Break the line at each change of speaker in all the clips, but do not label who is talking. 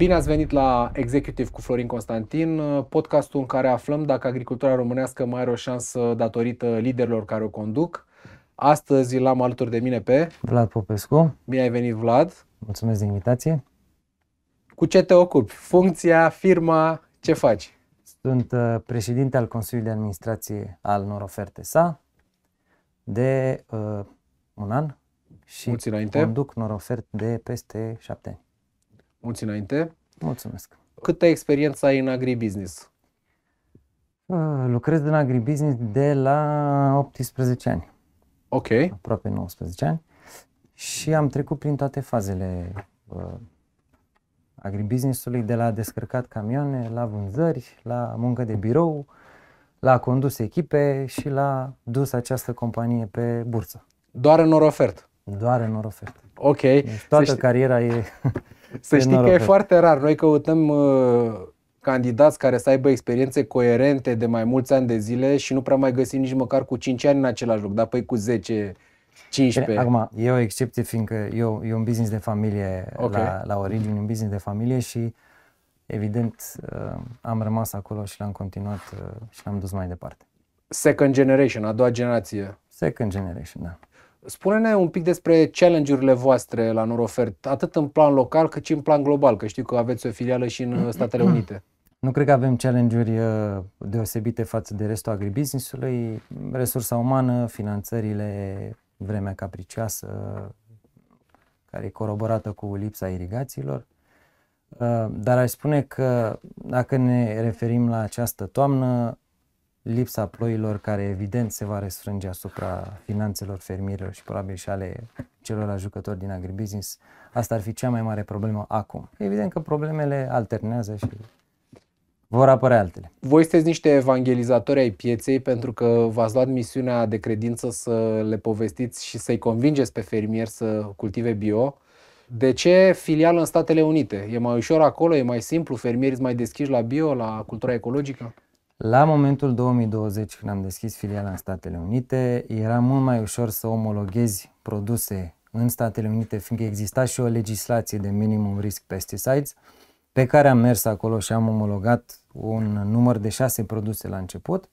Bine ați venit la Executive cu Florin Constantin, podcastul în care aflăm dacă agricultura românească mai are o șansă datorită liderilor care o conduc. Astăzi îl am alături de mine pe
Vlad Popescu.
Bine ai venit, Vlad.
Mulțumesc de invitație. Cu ce te ocupi? Funcția, firma, ce faci? Sunt uh, președinte al Consiliului de Administrație al Noroferte SA de uh, un an și Mulți conduc Noroferte de peste șapte ani.
Mulți înainte! Mulțumesc! Câtă experiență ai în agribusiness?
Ah, lucrez în agribusiness de la 18 ani. Ok. Aproape 19 ani. Și am trecut prin toate fazele uh, agribusiness-ului, de la descărcat camioane, la vânzări, la muncă de birou, la condus echipe și la dus această companie pe bursă. Doar în orofert? Doar în orofert. Ok. Deci toată cariera
e Să știi că e foarte rar. Noi căutăm uh, candidați care să aibă experiențe coerente de mai mulți ani de zile și nu prea mai găsim nici măcar cu 5 ani în același loc, dar păi cu 10, 15. Bine, acum,
e o excepție fiindcă eu, e un business de familie okay. la, la origine, un business de familie și evident uh, am rămas acolo și l-am continuat uh, și l-am dus mai departe.
Second generation, a doua generație. Second generation, da. Spune-ne un pic despre challenge-urile voastre la Norofert, atât în plan local cât și în plan global, că știu că aveți o filială și în mm-hmm. Statele Unite. Mm-hmm.
Nu cred că avem challenge-uri uh, deosebite față de restul agribusiness-ului. Resursa umană, finanțările, vremea capricioasă, care e coroborată cu lipsa irigațiilor. Uh, dar aș spune că dacă ne referim la această toamnă, lipsa ploilor care evident se va răsfrânge asupra finanțelor fermierilor și probabil și ale celorlalți jucători din agribusiness, asta ar fi cea mai mare problemă acum. Evident că problemele alternează și vor apărea altele.
Voi sunteți niște evangelizatori ai pieței pentru că v-ați luat misiunea de credință să le povestiți și să-i convingeți pe fermieri să cultive bio. De ce filială în Statele Unite? E mai ușor acolo, e mai simplu, fermierii sunt mai deschiși la bio, la cultura ecologică?
La momentul 2020, când am deschis filiala în Statele Unite, era mult mai ușor să omologhezi produse în Statele Unite, fiindcă exista și o legislație de minimum risk pesticides, pe care am mers acolo și am omologat un număr de șase produse la început.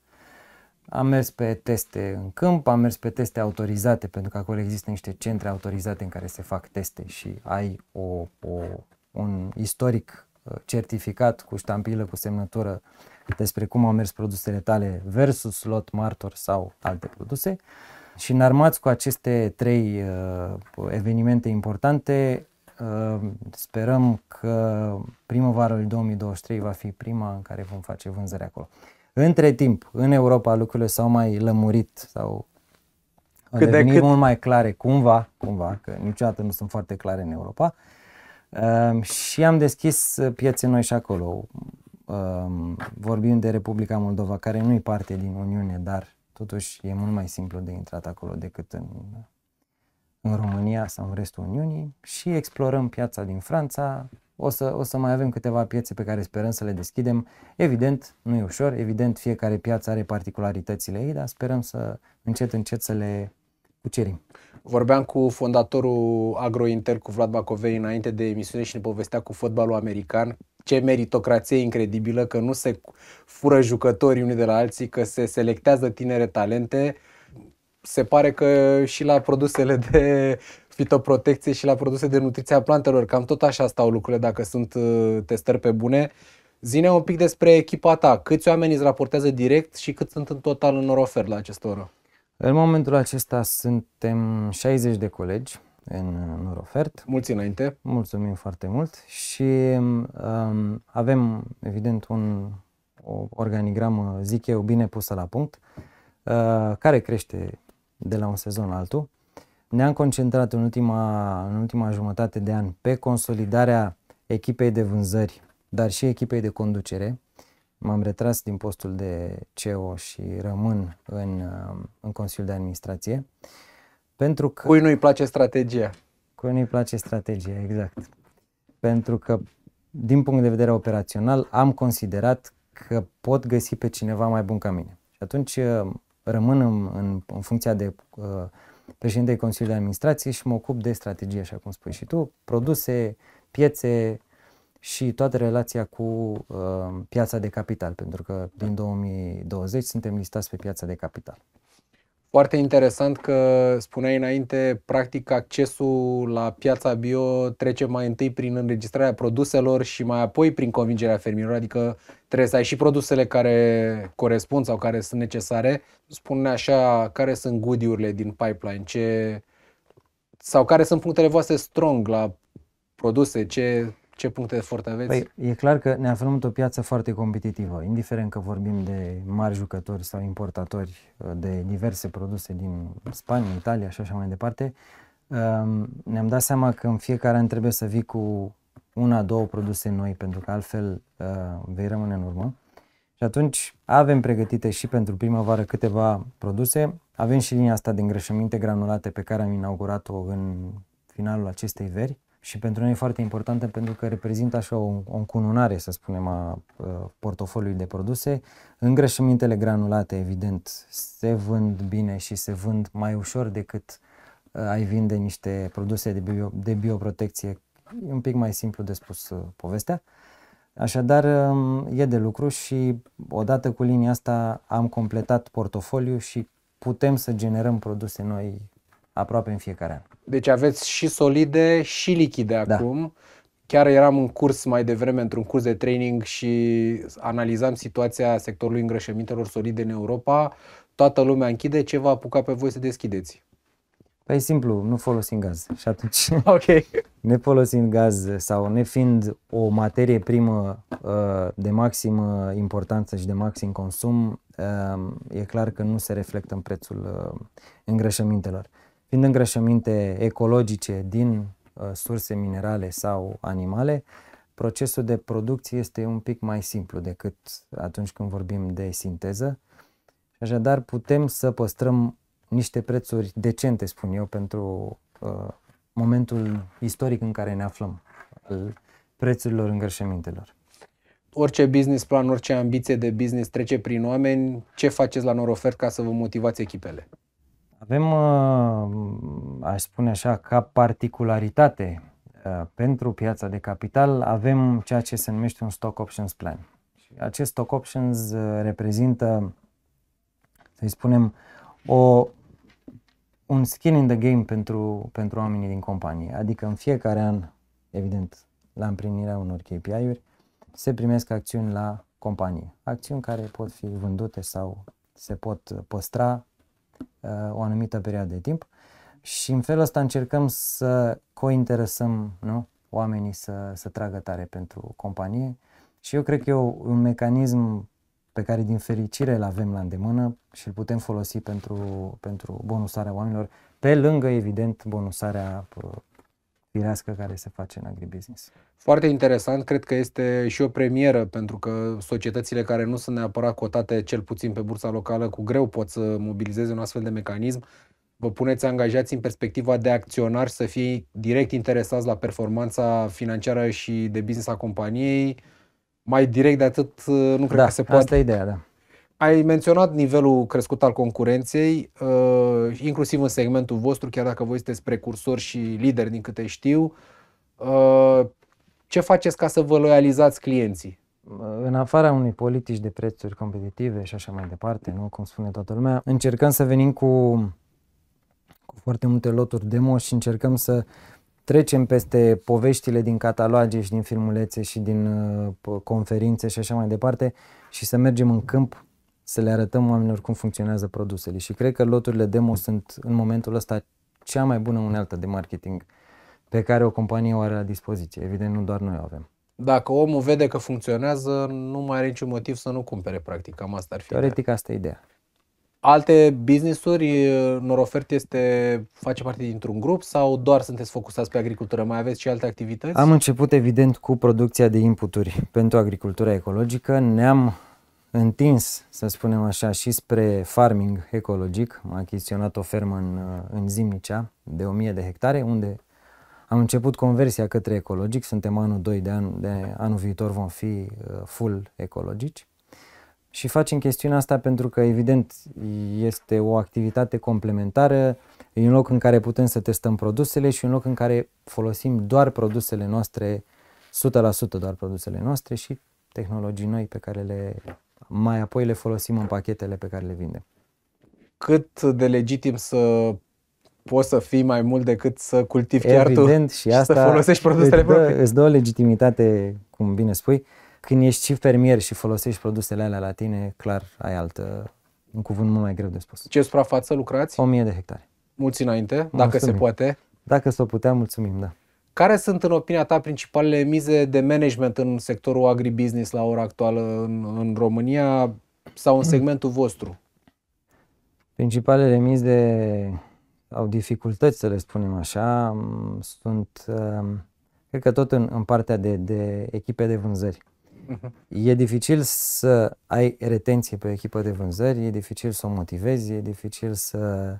Am mers pe teste în câmp, am mers pe teste autorizate, pentru că acolo există niște centre autorizate în care se fac teste și ai o, o, un istoric certificat cu ștampilă, cu semnătură despre cum au mers produsele tale versus lot martor sau alte produse. Și înarmați cu aceste trei uh, evenimente importante, uh, sperăm că primăvara lui 2023 va fi prima în care vom face vânzări acolo. Între timp, în Europa lucrurile s-au mai lămurit sau
au devenit de cât... mult
mai clare cumva, cumva, că niciodată nu sunt foarte clare în Europa. Uh, Ehm, și am deschis uh, piețe noi și acolo. Uh, vorbim de Republica Moldova, care nu e parte din Uniune, dar totuși e mult mai simplu de intrat acolo decât în, în România sau în restul Uniunii și explorăm piața din Franța. O să, o să mai avem câteva piețe pe care sperăm să le deschidem. Evident, nu e ușor, evident fiecare piață are particularitățile ei, dar sperăm să încet încet să le cucerim.
Vorbeam cu fondatorul Agrointer, cu Vlad Bacovei, înainte de emisiune și ne povestea cu fotbalul american ce meritocrație incredibilă, că nu se fură jucătorii unii de la alții, că se selectează tinere talente. Se pare că și la produsele de fitoprotecție și la produse de nutriție a plantelor, cam tot așa stau lucrurile dacă sunt uh, testări pe bune. Zine un pic despre echipa ta. Câți oameni îți raportează direct și cât sunt în total în orofer la această oră?
În momentul acesta suntem 60 de colegi în Norofert. Mulți înainte! Mulțumim foarte mult și um, avem, evident, un, o organigramă, zic eu, bine pusă la punct, uh, care crește de la un sezon la altul. Ne-am concentrat în ultima, în ultima jumătate de an pe consolidarea echipei de vânzări, dar și echipei de conducere, m-am retras din postul de CEO și rămân în, uh, în Consiliul de Administrație. Pentru că... Cui nu-i place strategia. Cui nu-i place strategia, exact. Pentru că, din punct de vedere operațional, am considerat că pot găsi pe cineva mai bun ca mine. Și atunci uh, rămân în, în, în funcția de uh, președinte Consiliului de Administrație și mă ocup de strategie, așa cum spui și tu, produse, piețe, și toată relația cu uh, piața de capital, pentru că din 2020 suntem listați pe piața de capital.
Foarte interesant că spuneai înainte, practic accesul la piața bio trece mai întâi prin înregistrarea produselor și mai apoi prin convingerea fermierilor, adică trebuie să ai și produsele care corespund sau care sunt necesare. Spune așa, care sunt goodie din pipeline, ce sau care sunt punctele voastre strong la produse, ce ce puncte de forte aveți? Păi,
e clar că ne aflăm într-o piață foarte competitivă, indiferent că vorbim de mari jucători sau importatori uh, de diverse produse din Spania, Italia și așa mai departe. Um, ne-am dat seama că în fiecare an trebuie să vii cu una, două produse noi, pentru că altfel uh, vei rămâne în urmă. Și atunci avem pregătite și pentru primăvară câteva produse. Avem și linia asta de îngrășăminte granulate pe care am inaugurat-o în finalul acestei veri și pentru noi e foarte importantă pentru că reprezintă așa o, o încununare, să spunem, a uh, portofoliului de produse. Îngrășămintele granulate, evident, se vând bine și se vând mai ușor decât uh, ai vinde niște produse de, bio, de bioprotecție. E un pic mai simplu de spus uh, povestea. Așadar, um, e de lucru și odată cu linia asta am completat portofoliul și putem să generăm produse noi aproape în fiecare an.
Deci aveți și solide și lichide da. acum. Chiar eram în curs mai devreme, într-un curs de training și analizam situația sectorului îngrășămintelor solide în Europa. Toată lumea închide, ce va apuca pe voi să deschideți?
Păi simplu, nu folosim gaz și atunci okay. ne folosim gaz sau ne fiind o materie primă uh, de maximă importanță și de maxim consum, uh, e clar că nu se reflectă în prețul uh, îngrășămintelor fiind îngrășăminte ecologice din uh, surse minerale sau animale, procesul de producție este un pic mai simplu decât atunci când vorbim de sinteză. Așadar, putem să păstrăm niște prețuri decente, spun eu, pentru uh, momentul istoric în care ne aflăm, al prețurilor îngrășămintelor.
Orice business plan, orice ambiție de business trece prin oameni. Ce faceți la Norofert ca să vă motivați echipele?
Avem, uh, aș spune așa, ca particularitate uh, pentru piața de capital, avem ceea ce se numește un stock options plan. Și acest stock options uh, reprezintă, să-i spunem, o, un skin in the game pentru, pentru oamenii din companie. Adică în fiecare an, evident, la împlinirea unor KPI-uri, se primesc acțiuni la companie. Acțiuni care pot fi vândute sau se pot păstra Uh, o anumită perioadă de timp și în felul ăsta încercăm să cointeresăm nu? oamenii să, să tragă tare pentru companie și eu cred că e un mecanism pe care din fericire îl avem la îndemână și îl putem folosi pentru, pentru bonusarea oamenilor, pe lângă, evident, bonusarea uh, firească care se face în agribusiness.
Foarte interesant, cred că este și o premieră, pentru că societățile care nu sunt neapărat cotate, cel puțin pe bursa locală, cu greu pot să mobilizeze un astfel de mecanism. Vă puneți angajați în perspectiva de acționari să fie direct interesați la performanța financiară și de business a companiei. Mai direct de atât, nu cred da, că se poate. Asta e ideea, da. Ai menționat nivelul crescut al concurenței, uh, inclusiv în segmentul vostru, chiar dacă voi sunteți precursori și lideri din câte știu. Uh, ce faceți ca să vă loializați clienții?
Uh, în afara unui politici de prețuri competitive și așa mai departe, nu cum spune toată lumea, încercăm să venim cu, cu foarte multe loturi demo și încercăm să trecem peste poveștile din cataloage și din filmulețe și din conferințe și așa mai departe și să mergem în câmp să le arătăm oamenilor cum funcționează produsele și cred că loturile demo sunt în momentul ăsta cea mai bună unealtă de marketing pe care o companie o are la dispoziție. Evident, nu doar noi o avem.
Dacă omul vede că funcționează, nu mai are niciun motiv să nu cumpere, practic. Cam asta ar fi. Teoretic,
ideea. asta e ideea.
Alte business-uri, Norofert este, face parte dintr-un grup sau doar sunteți focusați pe agricultură? Mai aveți și alte activități? Am
început evident cu producția de inputuri pentru agricultura ecologică. Ne-am întins, să spunem așa, și spre farming ecologic. Am achiziționat o fermă în, uh, în Zimnicea de 1000 de hectare, unde am început conversia către ecologic. Suntem anul 2 de, an, de anul viitor vom fi uh, full ecologici. Și facem chestiunea asta pentru că, evident, este o activitate complementară. E un loc în care putem să testăm produsele și un loc în care folosim doar produsele noastre, 100% doar produsele noastre și tehnologii noi pe care le mai apoi le folosim în pachetele pe care le vindem.
Cât de legitim să poți să fii mai mult decât să cultivi Evident, chiar tu și, și asta să folosești produsele îți dă, proprii.
Îți dă o legitimitate, cum bine spui, când ești și fermier și folosești produsele alea la tine, clar ai altă, un cuvânt mult mai greu de spus. Ce suprafață lucrați? 1000 de hectare.
Mulți înainte, mulțumim. dacă se
poate. Dacă s-o putea, mulțumim, da.
Care sunt, în opinia ta, principalele mize de management în sectorul agribusiness la ora actuală în, în România sau în segmentul vostru?
Principalele mize au dificultăți, să le spunem așa, mm, sunt, ehm, cred că tot în, în partea de, de echipe de vânzări. Mhm. E dificil să ai retenție pe echipă de vânzări, e dificil să o motivezi, e dificil să,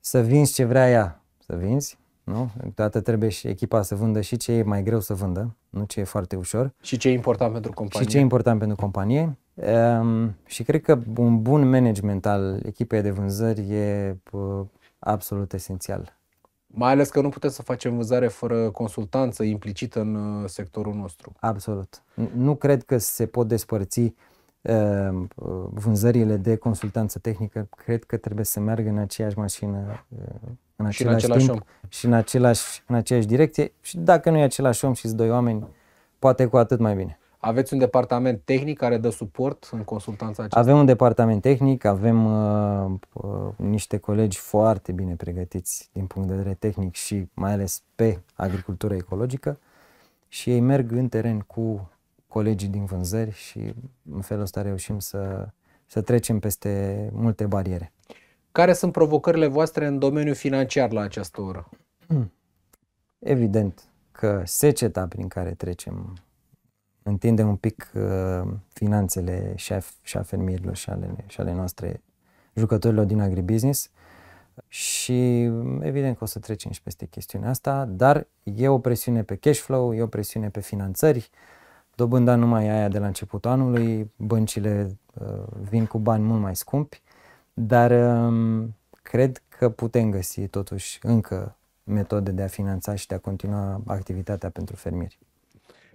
să vinzi ce vrea ea să vinzi nu? Câteodată trebuie și echipa să vândă și ce e mai greu să vândă, nu ce e foarte ușor.
Și ce e important pentru companie. Și ce e important
pentru companie. Um, și cred că un bun management al echipei de vânzări e uh, absolut esențial.
Mai ales că nu putem să facem vânzare fără consultanță implicită în uh, sectorul nostru.
Absolut. Nu cred că se pot despărți uh, vânzările de consultanță tehnică. Cred că trebuie să meargă în aceeași mașină uh, în același, și în același timp om. și în, același, în aceeași direcție și dacă nu e același om și doi oameni, poate cu atât mai bine.
Aveți un departament tehnic care dă suport în consultanța aceasta?
Avem un departament tehnic, avem uh, uh, niște colegi foarte bine pregătiți din punct de vedere tehnic și mai ales pe agricultură ecologică și ei merg în teren cu colegii din vânzări și în felul ăsta reușim să, să trecem peste multe bariere.
Care sunt provocările voastre în domeniul financiar la această oră? Hmm.
Evident că seceta prin care trecem întinde un pic uh, finanțele și a, și a fermierilor și ale, și ale noastre jucătorilor din agribusiness și mm, evident că o să trecem și peste chestiunea asta, dar e o presiune pe cash flow, e o presiune pe finanțări, dobânda nu mai aia de la începutul anului, băncile uh, vin cu bani mult mai scumpi dar um, cred că putem găsi totuși încă metode de a finanța și de a continua activitatea pentru fermieri.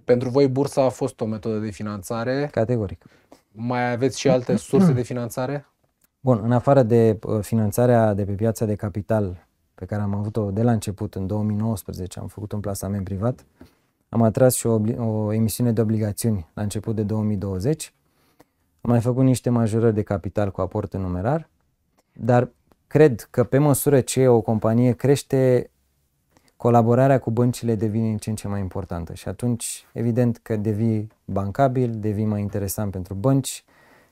Pentru voi bursa a fost o metodă de finanțare? Categoric. Mai aveți și alte surse de finanțare?
Bun, în afară de uh, finanțarea de pe piața de capital pe care am avut-o de la început, în 2019, am făcut un plasament privat, am atras și o, o emisiune de obligațiuni la început de 2020, am mai făcut niște majorări de capital cu aport în numerar dar cred că pe măsură ce o companie crește, colaborarea cu băncile devine în ce în ce mai importantă și atunci evident că devii bancabil, devii mai interesant pentru bănci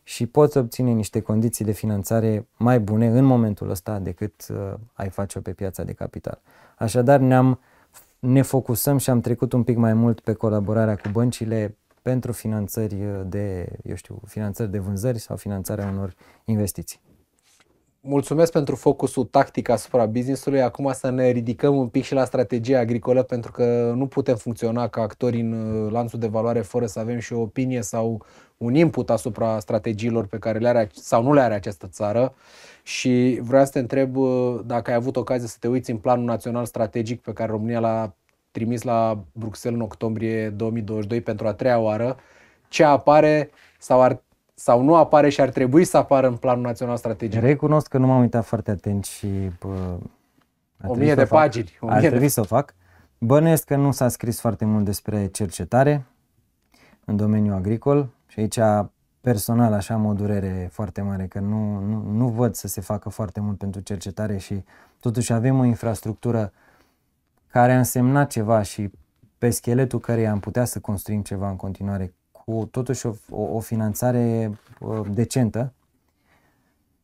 și poți obține niște condiții de finanțare mai bune în momentul ăsta decât uh, ai face-o pe piața de capital. Așadar ne-am ne focusăm și am trecut un pic mai mult pe colaborarea cu băncile pentru finanțări uh, de, eu știu, finanțări de vânzări sau finanțarea unor investiții.
Mulțumesc pentru focusul tactic asupra businessului. Acum să ne ridicăm un pic și la strategia agricolă, pentru că nu putem funcționa ca actori în uh, lanțul de valoare fără să avem și o opinie sau un input asupra strategiilor pe care le are sau nu le are această țară. Și vreau să te întreb uh, dacă ai avut ocazia să te uiți în planul național strategic pe care România l-a trimis la Bruxelles în octombrie 2022 pentru a treia oară, ce apare sau ar sau nu apare și ar trebui să apară în planul național strategic?
Recunosc că nu m-am uitat foarte atent și bă, o mie de fac. pagini. O mie ar de... trebui să o fac. Bănuiesc că nu s-a scris foarte mult despre cercetare în domeniul agricol și aici personal așa am o durere foarte mare că nu, nu, nu văd să se facă foarte mult pentru cercetare și totuși avem o infrastructură care a însemnat ceva și pe scheletul care am putea să construim ceva în continuare cu totuși o, o, o finanțare uh, decentă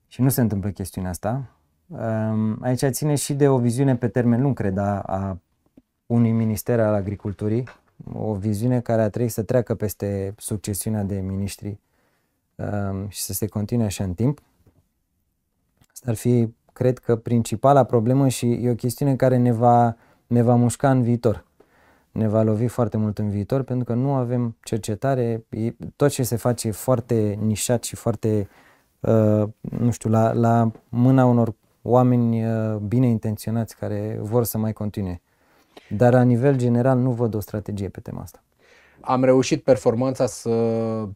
și nu se întâmplă chestiunea asta. Um, aici ține și de o viziune pe termen lung, cred, a, a unui minister al agriculturii, o viziune care a trebuit să treacă peste succesiunea de miniștri um, și să se continue așa în timp. Asta ar fi, cred că, principala problemă și e o chestiune care ne va, ne va mușca în viitor ne va lovi foarte mult în viitor pentru că nu avem cercetare, tot ce se face e foarte nișat și foarte, uh, nu știu, la, la mâna unor oameni uh, bine intenționați care vor să mai continue. Dar la nivel general nu văd o strategie pe tema asta.
Am reușit performanța să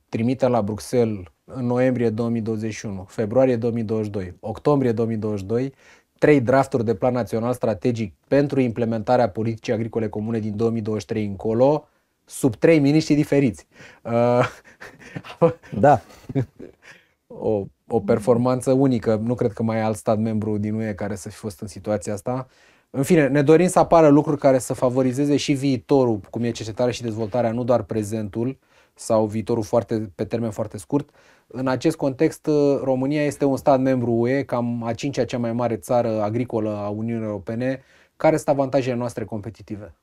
trimită la Bruxelles în noiembrie 2021, februarie 2022, octombrie 2022 trei drafturi de plan național strategic pentru implementarea politicii agricole comune din 2023 încolo, sub trei miniștri diferiți. da. o, o performanță unică. Nu cred că mai e alt stat membru din UE care să fi fost în situația asta. În fine, ne dorim să apară lucruri care să favorizeze și viitorul, cum e cercetarea și dezvoltarea, nu doar prezentul sau viitorul foarte, pe termen foarte scurt, în acest context, uh, România este un stat membru UE, cam a cincea cea mai mare țară agricolă a Uniunii Europene. Care sunt avantajele noastre competitive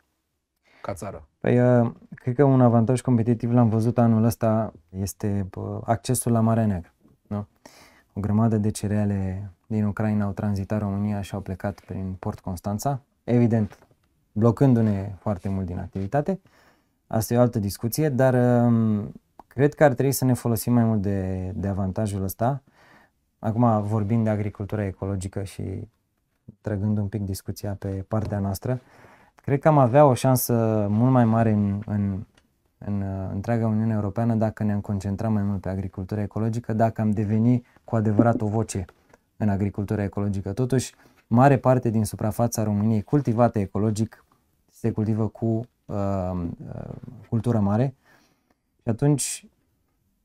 ca țară?
Păi, uh, cred că un avantaj competitiv l-am văzut anul ăsta este accesul la Marea Neagră. Nu? O grămadă de cereale din Ucraina au tranzitat România și au plecat prin Port Constanța, evident blocându-ne foarte mult din activitate. Asta e o altă discuție, dar um, Cred că ar trebui să ne folosim mai mult de, de avantajul ăsta. Acum, vorbim de agricultura ecologică și trăgând un pic discuția pe partea noastră, cred că am avea o șansă mult mai mare în, în, în uh, întreaga Uniune Europeană dacă ne-am concentrat mai mult pe agricultura ecologică, dacă am deveni cu adevărat o voce în agricultura ecologică. Totuși, mare parte din suprafața României cultivată ecologic se cultivă cu uh, uh, cultură mare, uh, și atunci,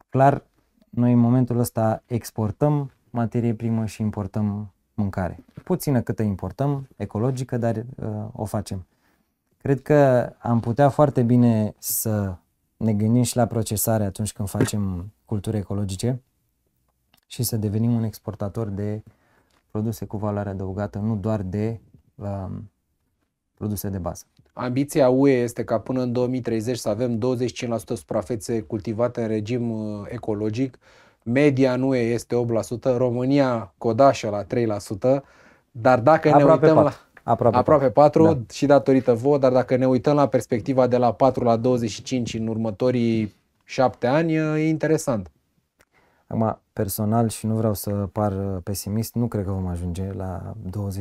clar, noi în momentul ăsta exportăm materie primă și importăm mâncare. Puțină câtă importăm, ecologică, dar uh, o facem. Cred că am putea foarte bine să ne gândim și la procesare atunci când facem culturi ecologice și să devenim un exportator de produse cu valoare adăugată, nu doar de uh, produse de bază.
Ambiția UE este ca până în 2030 să avem 25% suprafețe cultivate în regim uh, ecologic. Media în UE este 8%, România codașă la 3%, dar dacă aproape ne uităm 4. la aproape, aproape 4, 4 da. și datorită vouă, dar dacă ne uităm la perspectiva de la 4 la 25 în următorii 7 ani, uh, e interesant.
Acum, personal și nu vreau să par uh, pesimist, nu cred că vom ajunge la 25%.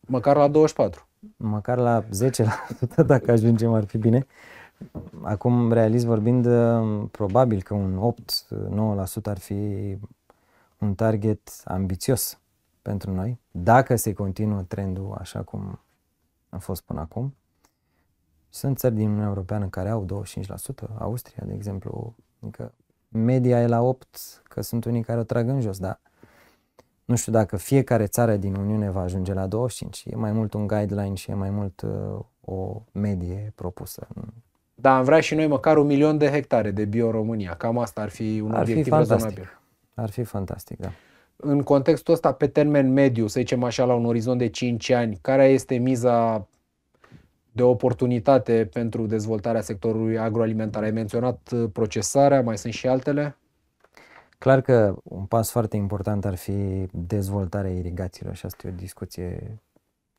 Măcar la 24
măcar la 10%, dacă ajungem, ar fi bine. Acum, realist vorbind, uh, probabil că un 8-9% ar fi un target ambițios pentru noi, dacă se continuă trendul așa cum a fost până acum. Sunt țări din Uniunea Europeană care au 25%, Austria, de exemplu, adică media e la 8, că sunt unii care o trag în jos, dar nu știu dacă fiecare țară din Uniune va ajunge la 25, e mai mult un guideline și e mai mult uh, o medie propusă.
Da, am vrea și noi măcar un milion de hectare de bio România. Cam asta ar fi un ar obiectiv rezonabil.
Ar fi fantastic, da.
În contextul ăsta, pe termen mediu, să zicem așa, la un orizont de 5 ani, care este miza de oportunitate pentru dezvoltarea sectorului agroalimentar? Ai menționat uh, procesarea, mai sunt și altele?
Clar că un pas foarte important ar fi dezvoltarea irigațiilor și asta e o discuție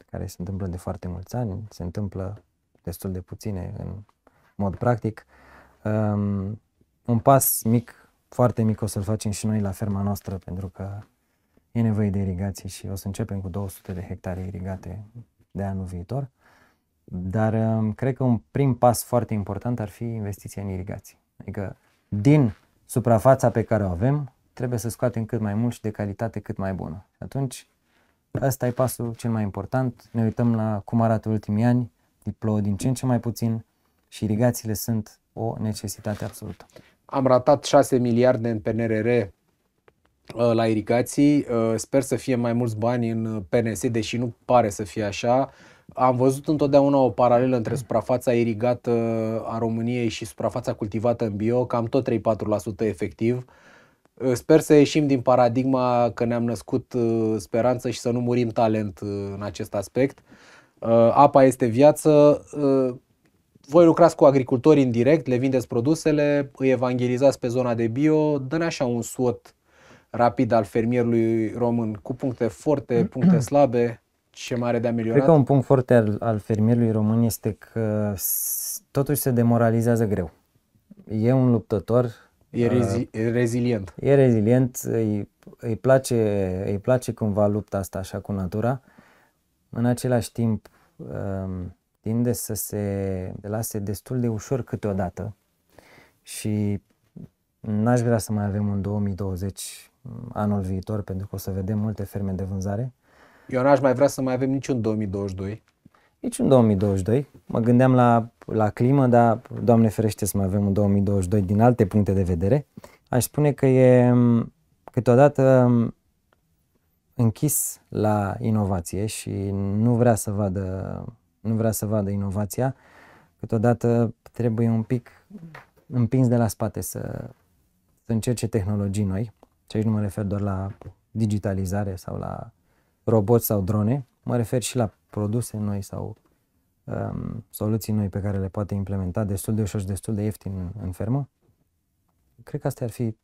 care se întâmplă de foarte mulți ani, se întâmplă destul de puține în mod practic. Um, un pas mic, foarte mic o să-l facem și noi la ferma noastră pentru că e nevoie de irigații și o să începem cu 200 de hectare irigate de anul viitor. Dar um, cred că un prim pas foarte important ar fi investiția în irigații. Adică din suprafața pe care o avem trebuie să scoatem cât mai mult și de calitate cât mai bună. Și atunci, ăsta e pasul cel mai important. Ne uităm la cum arată ultimii ani, plouă din ce în ce mai puțin și irigațiile sunt o necesitate absolută.
Am ratat 6 miliarde în PNRR uh, la irigații. Uh, sper să fie mai mulți bani în PNS, deși nu pare să fie așa. Am văzut întotdeauna o paralelă între suprafața irigată a României și suprafața cultivată în bio, cam tot 3-4% efectiv. Sper să ieșim din paradigma că ne-am născut speranță și să nu murim talent în acest aspect. Apa este viață. Voi lucrați cu agricultori în direct, le vindeți produsele, îi evangelizați pe zona de bio, dă așa un suot rapid al fermierului român, cu puncte forte, puncte slabe ce mare de ameliorat? Cred că un
punct foarte al, al fermierului român este că totuși se demoralizează greu. E un luptător. E, uh, rezi- e rezilient. E rezilient, îi, îi, place, îi place cumva lupta asta așa cu natura. În același timp, um, tinde să se lase destul de ușor câteodată și n-aș vrea să mai avem un 2020 um, anul viitor, pentru că o să vedem multe ferme de vânzare.
Eu n-aș mai vrea să mai avem niciun 2022.
un 2022. Mă gândeam la, la climă, dar Doamne ferește să mai avem un 2022 din alte puncte de vedere. Aș spune că e mm, câteodată mm, închis la inovație și nu vrea să vadă, nu vrea să vadă inovația. Câteodată trebuie un pic împins de la spate să, să încerce tehnologii noi. Și aici nu mă refer doar la digitalizare sau la roboți sau drone, mă refer și la produse noi sau um, soluții noi pe care le poate implementa destul de ușor și destul de ieftin în, în fermă. Cred că astea ar fi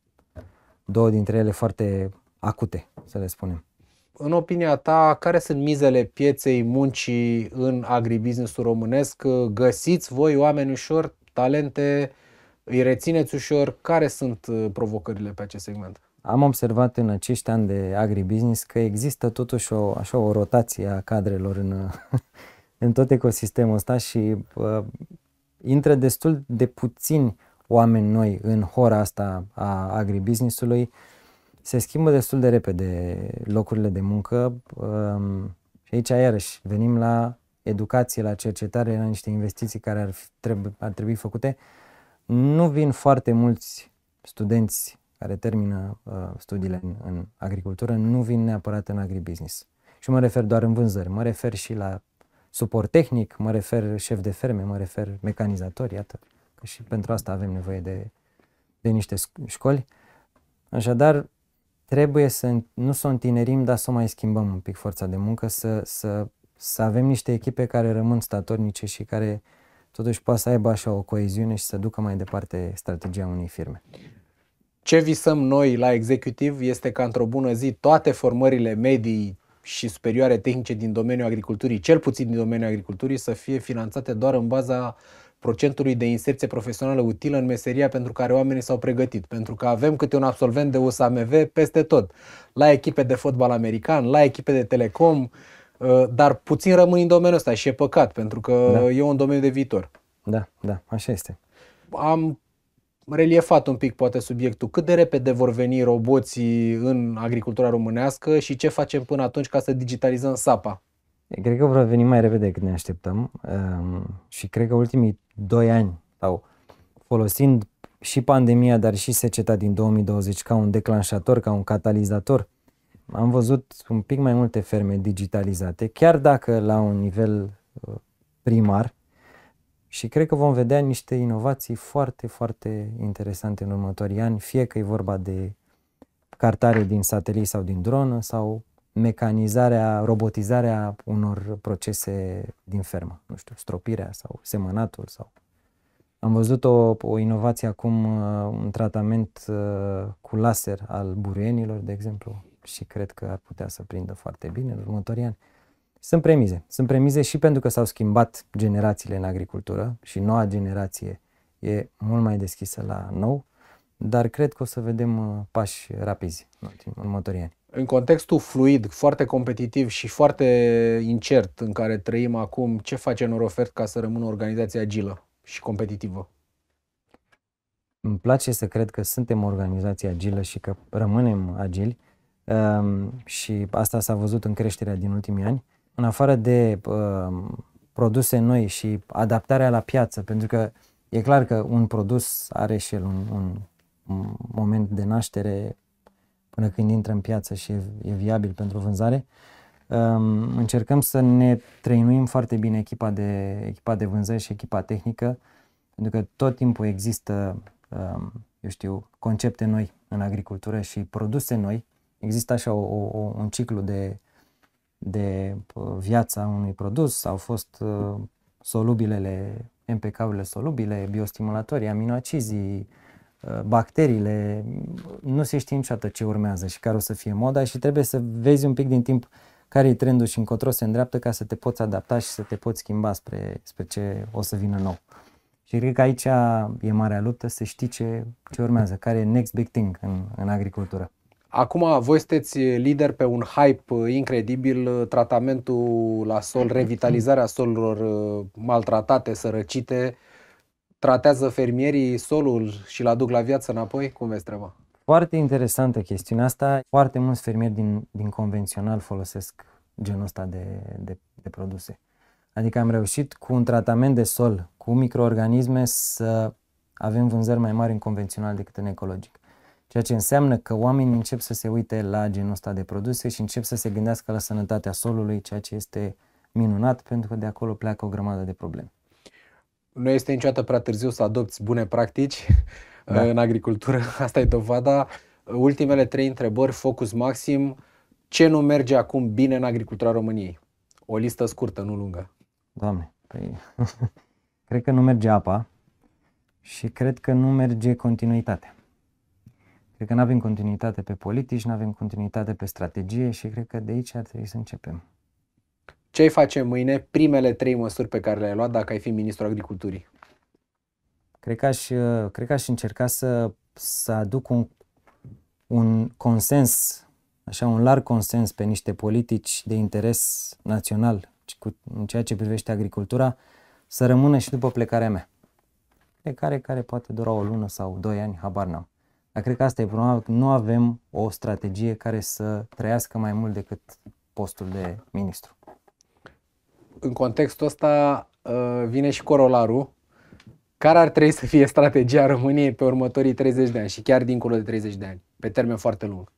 două dintre ele foarte acute, să le spunem.
În opinia ta, care sunt mizele pieței muncii în agribusinessul românesc? Găsiți voi oameni ușor, talente, îi rețineți ușor? Care sunt uh, provocările pe acest
segment? Am observat în acești ani de agribusiness că există totuși o, așa o rotație a cadrelor în, în tot ecosistemul ăsta și uh, intră destul de puțini oameni noi în hora asta a agribusinessului. Se schimbă destul de repede locurile de muncă uh, și aici iarăși venim la educație, la cercetare, la niște investiții care ar, treb- ar trebui făcute. Nu vin foarte mulți studenți care termină uh, studiile în, în agricultură nu vin neapărat în agribusiness. Și mă refer doar în vânzări, mă refer și la suport tehnic, mă refer șef de ferme, mă refer mecanizator, iată, că și pentru asta avem nevoie de, de niște școli. Așadar, trebuie să nu să o întinerim, dar să o mai schimbăm un pic forța de muncă, să, să, să avem niște echipe care rămân statornice și care totuși poate să aibă așa o coeziune și să ducă mai departe strategia unei firme.
Ce visăm noi la executiv este ca într-o bună zi toate formările medii și superioare tehnice din domeniul agriculturii, cel puțin din domeniul agriculturii, să fie finanțate doar în baza procentului de inserție profesională utilă în meseria pentru care oamenii s-au pregătit. Pentru că avem câte un absolvent de USAMV peste tot, la echipe de fotbal american, la echipe de telecom, ă, dar puțin rămân în domeniul ăsta și e păcat, pentru că da. e un domeniu de viitor.
Da, da, așa este.
Am reliefat un pic poate subiectul. Cât de repede vor veni roboții în agricultura românească și ce facem până atunci ca să digitalizăm SAPA?
Cred că vor veni mai repede decât ne așteptăm ehm, și cred că ultimii doi ani sau folosind și pandemia, dar și seceta din 2020 ca un declanșator, ca un catalizator, am văzut un pic mai multe ferme digitalizate, chiar dacă la un nivel uh, primar, și cred că vom vedea niște inovații foarte, foarte interesante în următorii ani, fie că e vorba de cartare din satelit sau din dronă sau mecanizarea, robotizarea unor procese din fermă, nu știu, stropirea sau semănatul sau... Am văzut o, o inovație acum, uh, un tratament uh, cu laser al buruienilor, de exemplu, și cred că ar putea să prindă foarte bine în următorii ani. Sunt premize. Sunt premize și pentru că s-au schimbat generațiile în agricultură și noua generație e mult mai deschisă la nou, dar cred că o să vedem uh, pași rapizi în următorii ani.
În contextul fluid, foarte competitiv și foarte incert în care trăim acum, ce face Norofert ca să rămână o organizație agilă și competitivă?
Îmi place să cred că suntem o organizație agilă și că rămânem agili um, și asta s-a văzut în creșterea din ultimii ani în afară de uh, produse noi și adaptarea la piață, pentru că e clar că un produs are și el un, un, un moment de naștere până când intră în piață și e, e viabil pentru vânzare. Um, încercăm să ne trăinuim foarte bine echipa de, echipa de vânzări și echipa tehnică, pentru că tot timpul există, um, eu știu, concepte noi în agricultură și produse noi. Există așa o, o, un ciclu de de viața unui produs au fost ă, solubilele, MPK-urile solubile, biostimulatorii, aminoacizii, ă, bacteriile, nu se știe niciodată ce urmează și care o să fie moda și trebuie să vezi un pic din timp care e trendul și încotro se îndreaptă ca să te poți adapta și să te poți schimba spre, spre ce o să vină nou. Și cred că aici e marea luptă să știi ce, ce urmează, care e next big thing în, în agricultură.
Acum voi sunteți lider pe un hype uh, incredibil, uh, tratamentul la sol, revitalizarea solurilor uh, maltratate, sărăcite, tratează fermierii solul și l aduc la viață înapoi? Cum vezi treaba?
Foarte interesantă chestiunea asta. Foarte mulți fermieri din, din convențional folosesc genul ăsta de, de, de produse. Adică am reușit cu un tratament de sol, cu microorganisme, să avem vânzări mai mari în convențional decât în ecologic. Ceea ce înseamnă că oamenii încep să se uite la genul ăsta de produse și încep să se gândească la sănătatea solului, ceea ce este minunat, pentru că de acolo pleacă o grămadă de probleme.
Nu este niciodată prea târziu să adopți bune practici da. în agricultură, asta e dovada. Ultimele trei întrebări, focus maxim. Ce nu merge acum bine în agricultura României? O listă scurtă, nu lungă.
Doamne, păi, cred că nu merge apa și cred că nu merge continuitatea. Cred că nu avem continuitate pe politici, nu avem continuitate pe strategie și cred că de aici ar trebui să începem.
Ce ai face mâine, primele trei măsuri pe care le-ai luat dacă ai fi ministrul agriculturii?
Cred că aș, cred că aș încerca să, să aduc un, un consens, așa un larg consens pe niște politici de interes național cu, în ceea ce privește agricultura, să rămână și după plecarea mea. Plecare care poate dura o lună sau doi ani, habar n-am. Dar cred că asta e problema, că nu avem o strategie care să trăiască mai mult decât postul de ministru.
În contextul ăsta uh, vine și corolarul. Care ar trebui să fie strategia României pe următorii 30 de ani și chiar dincolo de 30 de ani, pe termen foarte lung?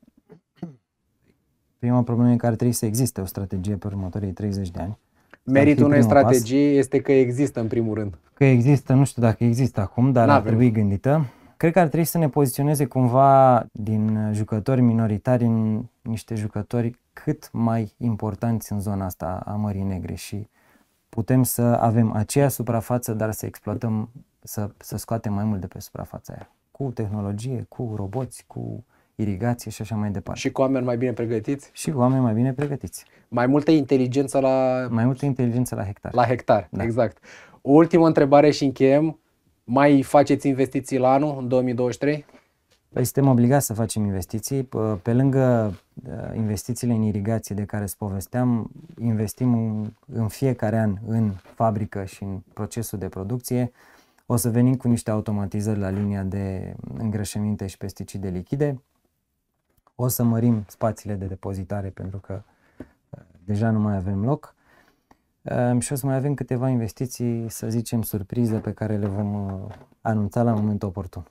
Prima problemă e că ar trebui să existe o strategie pe următorii 30 de ani. Meritul unei strategii
pas. este că există în primul rând.
Că există, nu știu dacă există acum, dar N-avem. ar trebui gândită. Cred că ar trebui să ne poziționeze cumva din jucători minoritari în niște jucători cât mai importanți în zona asta a Mării Negre și putem să avem aceea suprafață, dar să exploatăm, să, să scoatem mai mult de pe suprafața aia. Cu tehnologie, cu roboți, cu irigație și așa mai departe. Și
cu oameni mai bine pregătiți? Și cu oameni mai bine pregătiți. Mai multă inteligență la...
Mai multă inteligență
la hectar. La hectar, da. exact. ultimă întrebare și încheiem. Mai faceți investiții la anul, în 2023?
Păi suntem obligați să facem investiții. Pe lângă uh, investițiile în irigație de care îți povesteam, investim în, fiecare an în fabrică și în procesul de producție. O să venim cu niște automatizări la linia de îngrășăminte și pesticide lichide. O să mărim spațiile de depozitare pentru că uh, deja nu mai avem loc și o să mai avem câteva investiții, să zicem, surprize pe care le vom uh, anunța la momentul oportun.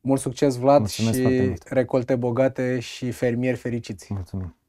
Mult succes, Vlad, Mulțumesc și recolte bogate și fermieri fericiți. Mulțumim.